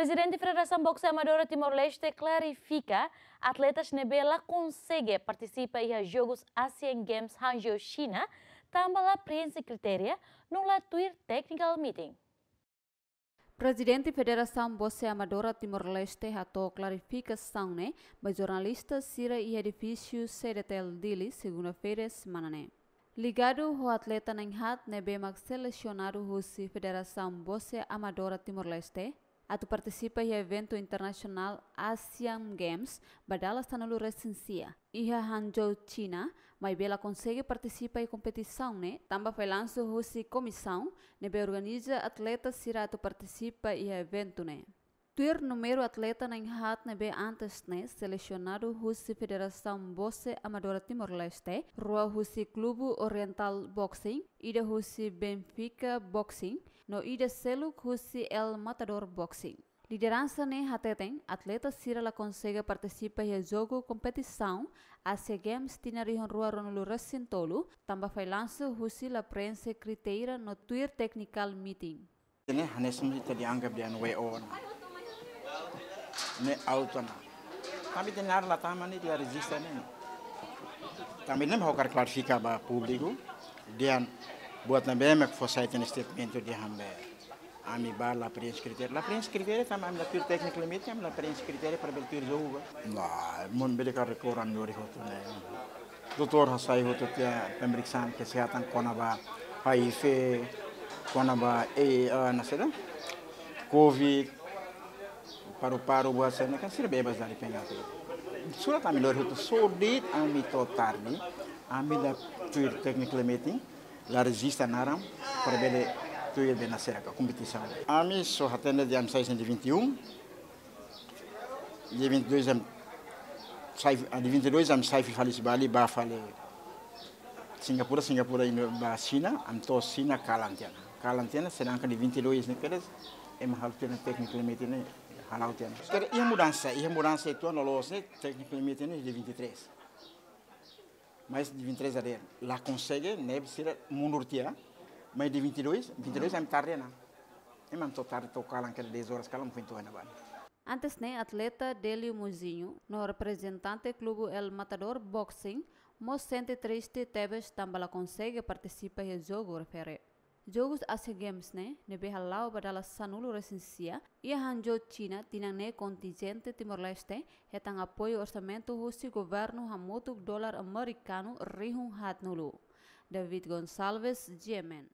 presidente da Federação Boxe Amadora Timor-Leste clarifica atletas Nebela consegue participar em Jogos Asian Games Hangzhou, China, também lá preenche critério no Latuir Technical Meeting. Presidente da Federação Boxe Amadora Timor-Leste clarifica clarificação né, para jornalista Cira e edifício seretel Dili, segunda-feira, semana né. Ligado o atleta Nenhat Nebe Max selecionado Rússia Federação Boxe Amadora Timor-Leste, a participa em evento internacional Asian Games, badala está no recensia. a Hangzhou, China, mais Bela consegue participar em competição, né? também foi lanço Russi Comissão, né? Be organiza atletas se atu participa em evento, né? Tuir er número atleta na hat nebe antes né selecionado Rusi Federação Boxe Amadora Timor-Leste, Rua Rusi Clube Oriental Boxing e da Benfica Boxing, no ida selu kusi el matador boxing. Lideran nem hateteng, atleta sira la consegue participar em jogo competição Asia Games tina rihon rua ronulu tolu, tamba fai lança husi la prensa kriteira no tuir technical meeting. Ini hanya semua itu dianggap nwe on, Ini autona. Kami dengar dia itu resisten ini. Kami kar klarifika ba publiku dia buat na bem fosai ten statement di hambe ami bar la prens kriteria, la prens critério tam am la tur teknik limit am la prens critério per bel tur zouba na eh. mon bele kar koran yori hotu ne doktor hasai hotu te pemriksan ke kona konaba hiv konaba e eh, na seda covid paru paru buat saya kan sir bebas dari penyakit. surat kami lori hoto so dit ami total ni ami la tur teknik limite largista naram para ver bele tuia de nascer a competição. A mim sou atende de 1621, de 22 a sai a 22 am sai falis Bali ba fale Singapura Singapura in ba China am to China kalantiana. Kalantiana será de 22 ne peres em haltena técnico metine halautena. Ter ia mudança, ia mudança e tu não lo sei eh? técnico metine de 23 mais de 23 anos. Lá consegue, né, ser mundurtia, mais de 22, 22 é tarde, né? E mesmo só tarde tocar lá, aquelas 10 horas, que ela não foi tocar na banda. Antes, né, atleta Delio Muzinho, no representante clube El Matador Boxing, mo 103 tebes tambala consegue participar em jogo, refere. Jogus Asia Games ne nebe halau pada sanulu recensia ia hanjo China tinang ne contingente Timor Leste hetang apoio orsamento husi governo hamutuk dolar americano rihun hatnulu. David Gonçalves, Yemen.